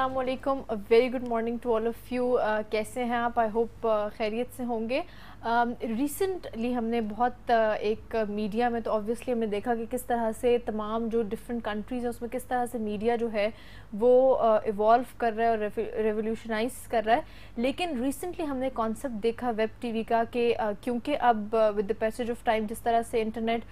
Aslam very good morning to all of you कैसे हैं आप आई होप uh, खैरियत से होंगे रिसेंटली um, uh, हमने बहुत uh, एक मीडिया में तो ऑब्वियसली हमने देखा कि किस तरह से तमाम जो डिफरेंट कंट्रीज़ हैं उसमें किस तरह से मीडिया जो है वो इवॉल्व uh, कर रहा है और रेवोल्यूशनाइज कर रहा है लेकिन रिसेंटली हमने कॉन्सेप्ट देखा वेब टीवी का कि uh, क्योंकि अब with the passage of time जिस तरह से इंटरनेट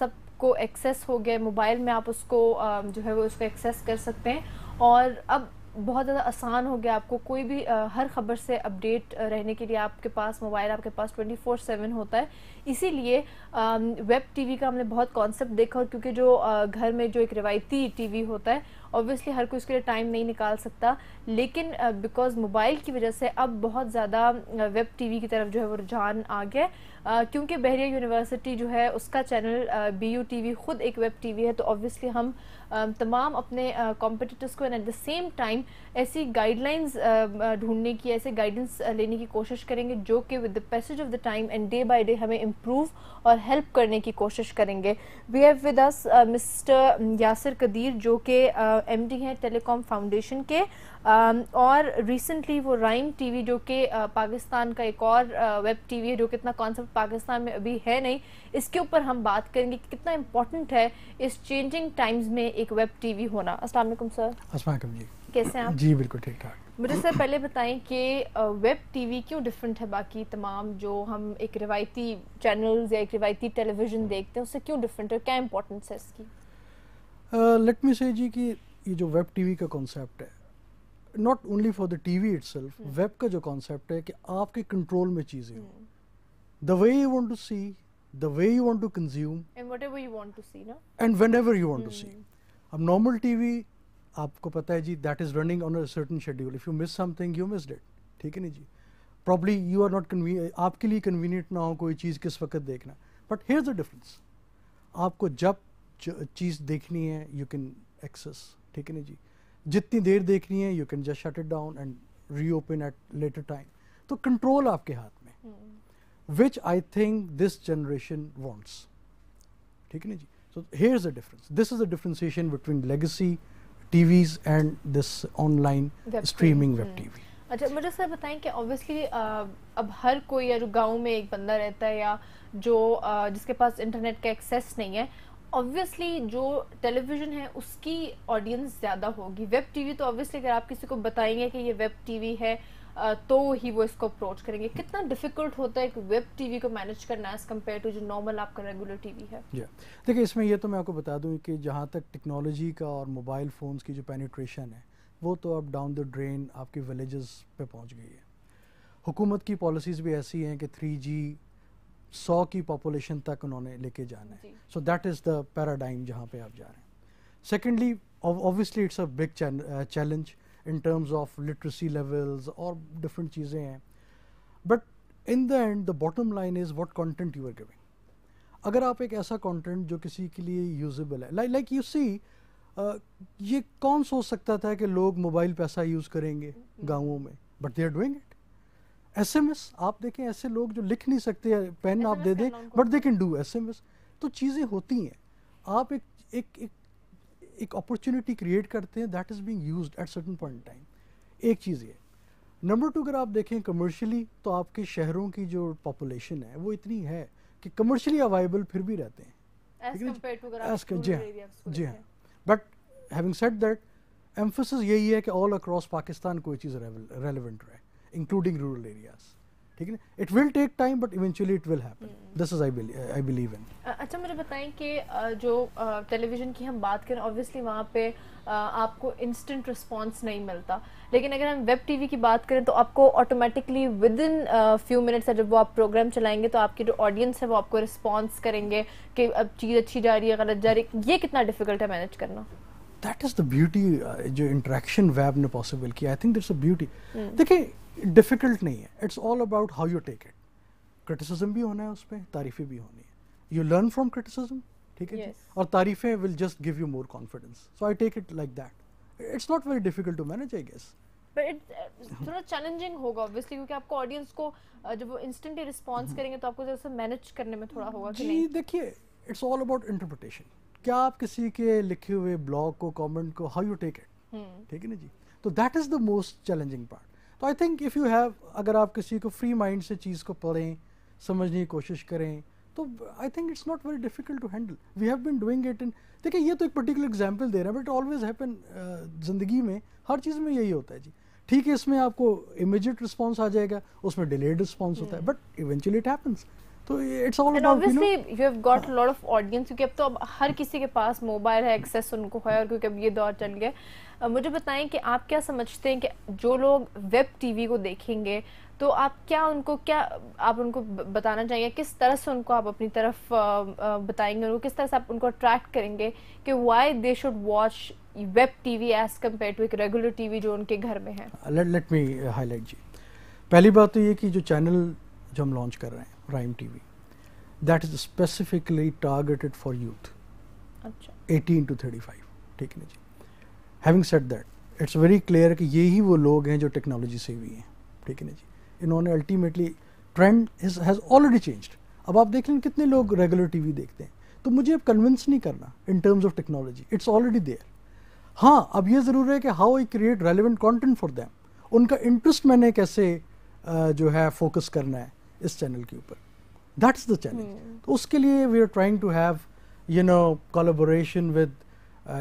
सब को एक्सेस हो गया मोबाइल में आप उसको um, जो है वो उसको एक्सेस कर सकते हैं और अब बहुत ज़्यादा आसान हो गया आपको कोई भी आ, हर खबर से अपडेट रहने के लिए आपके पास मोबाइल आपके पास 24/7 होता है इसीलिए वेब टीवी का हमने बहुत कॉन्सेप्ट देखा क्योंकि जो आ, घर में जो एक रिवायती टीवी होता है ऑब्वियसली हर कोई उसके लिए टाइम नहीं निकाल सकता लेकिन बिकॉज मोबाइल की वजह से अब बहुत ज़्यादा वेब टीवी की तरफ जो है वो रुझान आ गया क्योंकि बहरिया यूनिवर्सिटी जो है उसका channel B U T V ख़ुद एक वेब टी वी है तो ऑब्वियसली हम तमाम अपने कॉम्पिटिटर्स को and at the same time ऐसी गाइडलाइंस ढूंढने की ऐसे गाइडेंस लेने की कोशिश करेंगे जो कि with the passage of the time and day by day हमें इम्प्रूव और हेल्प करने की कोशिश करेंगे we have with us mister Yasir Qadeer जो कि एमडी हैं टेलीकॉम फाउंडेशन के और रिसेंटली वो राइम टीवी जो कि पाकिस्तान का एक और वेब टीवी है जो कितना कॉन्सेप्ट पाकिस्तान में अभी है नहीं इसके ऊपर हम बात करेंगे कि कितना इम्पोर्टेंट है इस चेंजिंग टाइम्स में एक वेब टीवी होना अस्सलाम सर अस्सलाम जी कैसे हैं आप जी बिल्कुल ठीक ठाक मुझे सर पहले बताएं कि वेब टीवी क्यों डिफरेंट है बाकी तमाम जो हम एक रिवायती चैनल्स या एक रिवायती टेलीविज़न देखते हैं उससे क्यों डिफरेंट है क्या इम्पोर्टेंस है इसकी लेट मी से जी कि ये जो वेब टीवी का कॉन्सेप्ट है not only for the TV itself web का जो कॉन्सेप्ट है कि आपके कंट्रोल में चीज़ें हों the way you want to see the way you want to consume and whenever you want to see अब नॉर्मल टीवी आपको पता है जी that is running on a schedule if you miss something you miss it ठीक है नहीं जी probably you are not आपके लिए कन्वीनियंट ना हो कोई चीज़ किस वक्त देखना बट हेयर द डिफरेंस आपको जब चीज़ देखनी है यू कैन एक्सेस ठीक है ना जी जितनी देर देखनी है you can just shut it down and reopen at later time तो कंट्रोल आपके हाथ में which I think this generation wants ठीक है ना जी so here is a difference this is a differentiation between legacy TVs and this online streaming web TV अच्छा मुझे सर बताएं कि ऑब्वियसली अब हर कोई या जो गांव में एक बंदा रहता है या जो आ, जिसके पास इंटरनेट का एक्सेस नहीं है ऑब्वियसली जो टेलीविज़न है उसकी ऑडियंस ज़्यादा होगी वेब टीवी तो ऑब्वियसली अगर आप किसी को बताएंगे कि ये वेब टीवी है तो ही वो इसको अप्रोच करेंगे कितना डिफिकल्ट होता है एक वेब टीवी को मैनेज करना एज कम्पेयर टू जो नॉर्मल आपका रेगुलर टीवी है देखिए इसमें यह तो मैं आपको बता दूं कि जहाँ तक टेक्नोलॉजी का और मोबाइल फ़ोन्स की जो पेनिट्रेशन है वो तो अब डाउन द ड्रेन आपके विलेजेस पे पहुँच गई है हुकूमत की पॉलिसीज़ भी ऐसी हैं कि थ्री जी सौ की पॉपुलेशन तक उन्होंने लेके जाना है so that is the paradigm जहाँ पे आप जा रहे हैं secondly obviously it's a big challenge in terms of literacy levels और डिफरेंट चीज़ें हैं but in the end the bottom line is what content you are giving अगर आप एक ऐसा कॉन्टेंट जो किसी के लिए यूजबल है लाइक यू सी ये कौन सोच सकता था कि लोग मोबाइल पैसा यूज़ करेंगे गाँवों में but they are doing it S M S आप देखें ऐसे लोग जो लिख नहीं सकते पेन आप दे दें but they can do S M S तो चीज़ें होती हैं आप एक एक एक एक अपॉर्चुनिटी क्रिएट करते हैं that is being used at certain point time एक चीज़ ये नंबर टू अगर आप देखें कमर्शियली तो आपके शहरों की जो पॉपुलेशन है वो इतनी है कि कमर्शियली अवेलेबल फिर भी रहते हैं जी हाँ जी हाँ but having set that emphasis यही है कि ऑल अक्रॉस पाकिस्तान कोई चीज़ रेलिवेंट रहे including rural areas ठीक है it will take time but eventually it will happen this is I believe in अच्छा मुझे बताएं कि जो टेलीविज़न की हम बात करें ऑब्वियसली वहाँ पे आपको इंस्टेंट रिस्पांस नहीं मिलता लेकिन अगर हम वेब टीवी की बात करें तो आपको automatically within few minutes जब वो आप प्रोग्राम चलाएंगे तो आपकी जो ऑडियंस है वो आपको रिस्पॉन्स करेंगे कि अब चीज़ अच्छी जा रही है गलत जा रही है ये कितना डिफिकल्ट है मैनेज करना दैट इज़ द ब्यूटी जो इंट्रैक्शन वेब ने पॉसिबल किया I think that's a beauty देखिए डिफ़िकल्ट नहीं है it's all about how you take it criticism भी होना है उसमें तारीफ़ें भी होनी है यू लर्न फ्रॉम क्रिटिसिज्म ठीक है और तारीफ़ें will just give you more confidence so I take it like that it's not very difficult to manage I guess but it थोड़ा चैलेंजिंग होगा ऑब्वियसली क्योंकि आपको ऑडियंस को uh, जब वो इंस्टेंटली रिस्पॉन्स mm-hmm. करेंगे तो आपको जैसे मैनेज करने में थोड़ा होगा कि नहीं देखिए इट्स ऑल अबाउट इंटरप्रिटेशन क्या आप किसी के लिखे हुए ब्लॉग को कमेंट को हाउ यू टेक इट ठीक है ना जी तो that is the most challenging part तो I think if you have अगर आप किसी को फ्री माइंड से चीज़ को पढ़ें समझने की कोशिश करें तो I think it's not very difficult to handle we have been doing it in देखिए ये तो एक पर्टिकुलर एग्जाम्पल दे रहे हैं बट ऑलवेज हैपन ज़िंदगी में हर चीज़ में यही होता है जी ठीक है इसमें आपको इमिजिएट रिस्पॉन्स आ जाएगा उसमें डिलेड रिस्पॉन्स होता है बट इवेंचुअली इट हैपन्स तो it's all about obviously you have got a lot of audience क्योंकि अब तो अब हर किसी के पास मोबाइल है एक्सेस उनको है और क्योंकि अब ये दौर चल गए मुझे बताएं कि आप क्या समझते हैं कि जो लोग वेब टीवी को देखेंगे तो आप क्या उनको क्या आप उनको बताना चाहेंगे किस तरह से उनको आप अपनी तरफ बताएंगे उनको किस तरह से आप उनको अट्रैक्ट करेंगे कि why they should watch web TV as compare to एक रेगुलर टीवी जो उनके घर में है लेट मी हाईलाइट जी पहली बात तो ये कि जो चैनल जो हम लॉन्च कर रहे हैं Prime TV that is specifically targeted for youth अच्छा. 18 to 35 ठीक है जी having set that it's very clear कि यही वो लोग हैं जो टेक्नोलॉजी से हुई हैं ठीक है ना जी इन्होंने ultimately trend has already changed अब आप देख लें कितने लोग रेगुलर टीवी देखते हैं तो मुझे अब कन्विंस नहीं करना in terms of technology it's already there हाँ अब ये ज़रूर है कि how I create relevant content for them उनका इंटरेस्ट मैंने कैसे जो है फोकस करना है इस चैनल के ऊपर दैट इज द चैलेंज तो उसके लिए we are trying to have you know collaboration with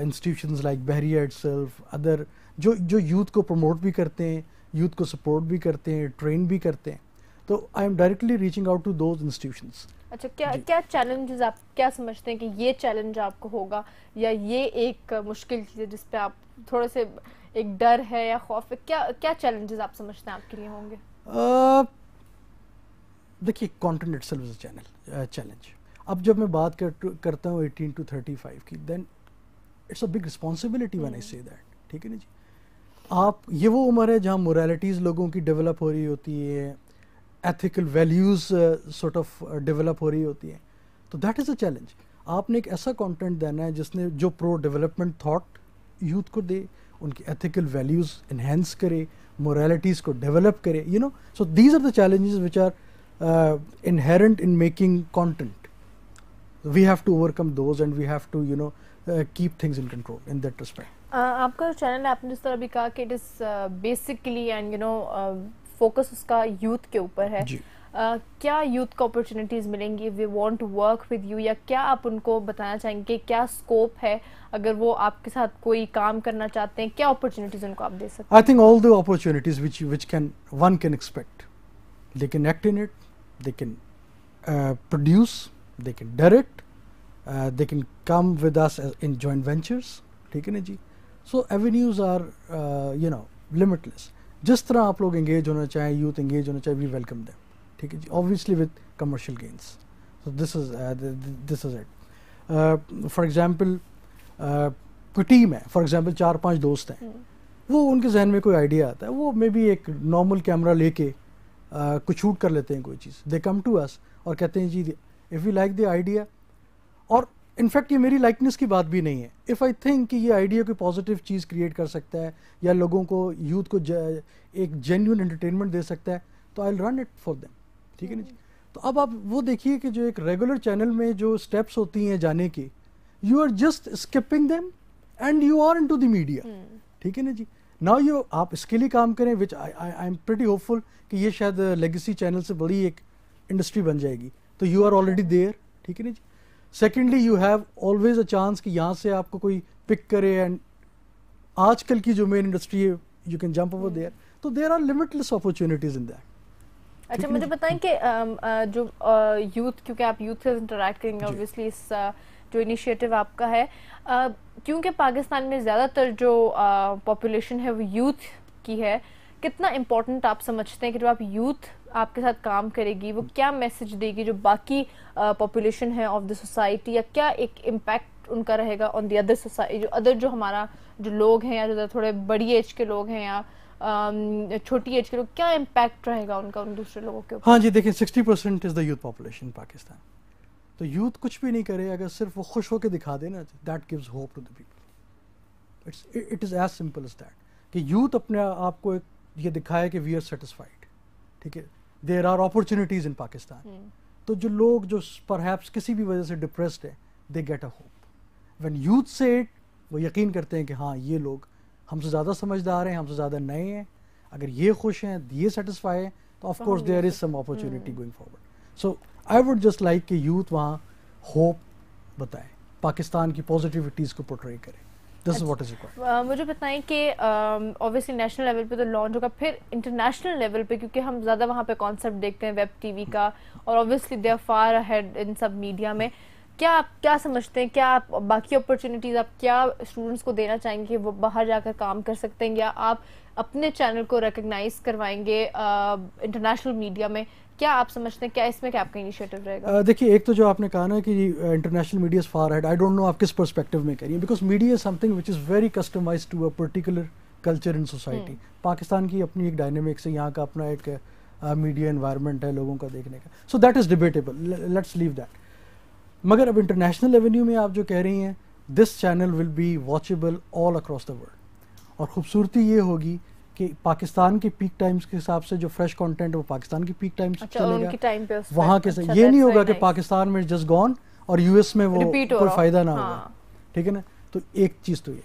institution like Bahria itself other जो जो यूथ को प्रमोट भी करते हैं यूथ को सपोर्ट भी करते हैं ट्रेन भी करते हैं तो I am directly reaching out to those institution अच्छा क्या क्या चैलेंजेस आप क्या समझते हैं कि ये चैलेंज आपको होगा या ये एक uh, मुश्किल चीज़ है जिसपे आप थोड़े से एक डर है या खौफ है क्या क्या चैलेंजेस आप समझते हैं आपके लिए होंगे uh, देखिए कॉन्टेंट इटसेल्फ चैनल चैलेंज अब जब मैं बात कर, करता हूँ एटीन टू थर्टी फाइव की then it's a big responsibility one I say that ठीक है ना जी आप ये वो उम्र है जहाँ मोरालिटीज़ लोगों की डेवलप हो रही होती है ethical values sort of develop हो रही होती है तो दैट इज़ अ चैलेंज आपने एक ऐसा कंटेंट देना है जिसने जो प्रो डेवलपमेंट थाट यूथ को दे उनकी एथिकल वैल्यूज़ इन्हेंस करे मोरालिटीज़ को डेवलप करे you know so these are the challenges which are uh, inherent in making content we have to overcome those and we have to you know uh, keep things in control in that respect uh, आपका चैनल आपने जिस तरह भी कहा कि it is basically and you know focus उसका youth के ऊपर है Uh, क्या यूथ को अपॉर्चुनिटीज़ मिलेंगी if you want to work with you या क्या आप उनको बताना चाहेंगे कि क्या स्कोप है अगर वो आपके साथ कोई काम करना चाहते हैं क्या अपॉर्चुनिटीज़ उनको आप दे सकते हैं I think all the opportunities which which can one can expect they can act in it they can uh, produce they can direct uh, they can come with us in joint ventures ठीक है ना जी so avenues are you know limitless जिस तरह आप लोग engage होना चाहें यूथ एंगेज होना चाहें वी वेलकम दैम ठीक है जी obviously with commercial gains so this is this is it for example कोई टीम है फॉर एग्जाम्पल चार पाँच दोस्त हैं हम्म। वो उनके जहन में कोई आइडिया आता है वो मे बी एक नॉर्मल कैमरा लेके कुछ शूट कर लेते हैं कोई चीज़ दे कम टू अस और कहते हैं जी if you like the idea और इनफैक्ट ये मेरी लाइकनेस की बात भी नहीं है इफ़ आई थिंक कि ये आइडिया कोई पॉजिटिव चीज़ क्रिएट कर सकता है या लोगों को यूथ को ज, एक जेन्यून एंटरटेनमेंट दे सकता है तो I run it for them ठीक है ना जी तो अब आप वो देखिए कि जो एक रेगुलर चैनल में जो स्टेप्स होती हैं जाने की you are just skipping them and you are into the media ठीक है ना जी नाउ यू आप इसके लिए काम करें which I am pretty hopeful कि ये शायद लेगेसी uh, चैनल से बड़ी एक इंडस्ट्री बन जाएगी तो यू आर ऑलरेडी देयर ठीक है ना जी secondly you have always a chance कि यहाँ से आपको कोई पिक करे एंड आजकल की जो मेन इंडस्ट्री है you can jump over there तो there are limitless opportunities in that अच्छा मुझे बताएं कि um, uh, जो यूथ uh, क्योंकि आप यूथ से इंटरेक्ट करेंगे ऑब्वियसली इस जो इनिशिएटिव आपका है क्योंकि पाकिस्तान में ज़्यादातर जो पॉपुलेशन है वो यूथ की है कितना इम्पोर्टेंट आप समझते हैं कि जब आप यूथ आपके साथ काम करेगी वो क्या मैसेज देगी जो बाकी पॉपुलेशन है ऑफ द सोसाइटी या क्या एक इम्पैक्ट उनका रहेगा ऑन दी अदर सोसाइटी जो अदर जो हमारा जो लोग हैं या जो थोड़े बड़ी एज के लोग हैं या छोटी एज के लोग क्या इम्पैक्ट रहेगा उनका उन दूसरे लोगों के हाँ जी देखिए sixty percent is the youth population Pakistan तो यूथ कुछ भी नहीं करे अगर सिर्फ वो खुश होकर दिखा दे ना that gives hope to the people it's it is as simple as that कि यूथ अपने आप को एक ये दिखाए कि वी आर सेटिस्फाइड ठीक है there are opportunities in Pakistan तो जो लोग जो पर किसी भी वजह से डिप्रेस्ड हैं they get a hope one youth से इट वो यकीन करते हैं कि हाँ ये लोग हमसे ज़्यादा समझदार हैं हमसे ज़्यादा नए हैं अगर ये खुश हैं ये सेटिस्फाई हैं तो of course there is some opportunity going forward so I would just like कि यूथ वहाँ होप बताएं पाकिस्तान की पॉजिटिविटीज़ को पोर्ट्रे करें अच्छा। मुझे बताएं कि ऑब्वियसली नेशनल लेवल पे तो लॉन्च होगा फिर इंटरनेशनल लेवल पे क्योंकि हम ज़्यादा वहां पे कॉन्सेप्ट देखते हैं वेब टीवी का और obviously they are far ahead इन सब मीडिया में क्या आप क्या समझते हैं क्या आप बाकी अपॉर्चुनिटीज़ आप क्या स्टूडेंट्स को देना चाहेंगे कि वो बाहर जाकर काम कर सकते हैं या आप अपने चैनल को रिकग्नाइज करवाएंगे इंटरनेशनल मीडिया में क्या आप समझते हैं क्या इसमें क्या आपका इनिशिएटिव रहेगा देखिए एक तो जो आपने कहा ना कि international media is far ahead I don't know आप किस परस्पेक्टिव में करिए because media is something which is very customize to a particular culture in society Pakistan की अपनी एक डायनेमिक्स है यहाँ का अपना एक मीडिया uh, इन्वायरमेंट है लोगों का देखने का so that is debatable let's leave that मगर अब इंटरनेशनल एवेन्यू में आप जो कह रही हैं this channel will be watchable all across the world और ख़ूबसूरती ये होगी कि पाकिस्तान के पीक टाइम्स के हिसाब से जो फ्रेश कंटेंट वो पाकिस्तान की पीक टाइम्स अच्छा, चलेगा टाइम पे वहाँ के अच्छा, ये नहीं होगा कि पाकिस्तान में जस्ट गॉन और यूएस में वो कोई फ़ायदा ना होगा हाँ। ठीक है ना तो एक चीज़ तो ये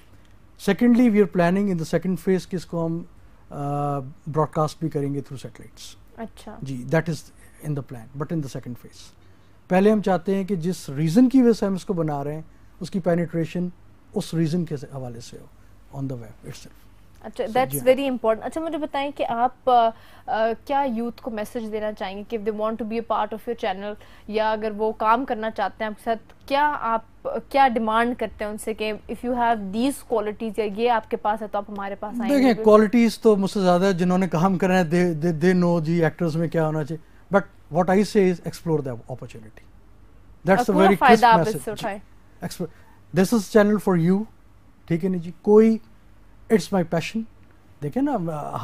secondly we are planning in the second phase कि इसको हम ब्रॉडकास्ट भी करेंगे थ्रू सेटेलाइट्स अच्छा जी that is in the plan but in the second phase पहले हम चाहते हैं कि जिस रीज़न की वजह से हम इसको बना रहे हैं उसकी पेनिट्रेशन उस रीज़न के हवाले से हो ऑन द वेब इट्स अच्छा दैट्स वेरी इंपॉर्टेंट अच्छा मुझे बताएं कि आप आ, आ, क्या यूथ को मैसेज देना चाहेंगे कि they want to be a part of your channel या अगर वो काम करना चाहते हैं आपके साथ क्या आप क्या डिमांड करते हैं उनसे कि if you have these qualities या ये आपके पास है तो आप हमारे पास आएंगे देखिए क्वालिटीज़ तो मुझसे ज़्यादा जिन्होंने काम करना है दे दे, दे नो जी एक्टर्स में क्या होना चाहिए but what I say is explore the opportunity. That's a very crisp message. This is channel for you. ठीक है ना जी कोई इट्स माई पैशन देखे ना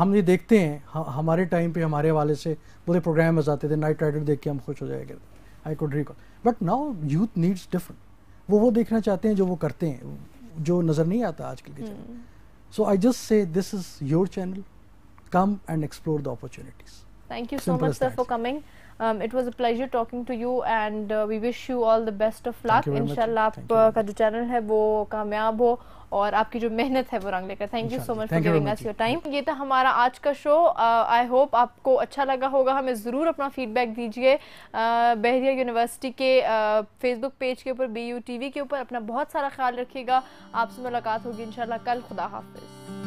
हम ये देखते हैं हमारे टाइम पे हमारे वाले से पूरे प्रोग्राम में थे नाइट राइडर देख के हम खुश हो जाएंगे I could recall but now youth needs different वो वो देखना चाहते हैं जो वो करते हैं जो नज़र नहीं आता आजकल के channel so I just say this is your channel come and explore the opportunities. Thank you Simple so much, sir, for coming. um, it was a pleasure talking to you and uh, we wish you all the best of luck इंशाल्लाह आपका जो channel है वो कामयाब हो और आपकी जो मेहनत है वो रंग लेकर thank you so much for giving us your time ये था हमारा आज का शो आई uh, होप आपको अच्छा लगा होगा हमें ज़रूर अपना फीडबैक दीजिए uh, बहरिया यूनिवर्सिटी के फेसबुक uh, पेज के ऊपर बी यू टी वी के ऊपर अपना बहुत सारा ख्याल रखिएगा आपसे मुलाकात होगी इन कल खुदा हाफिज़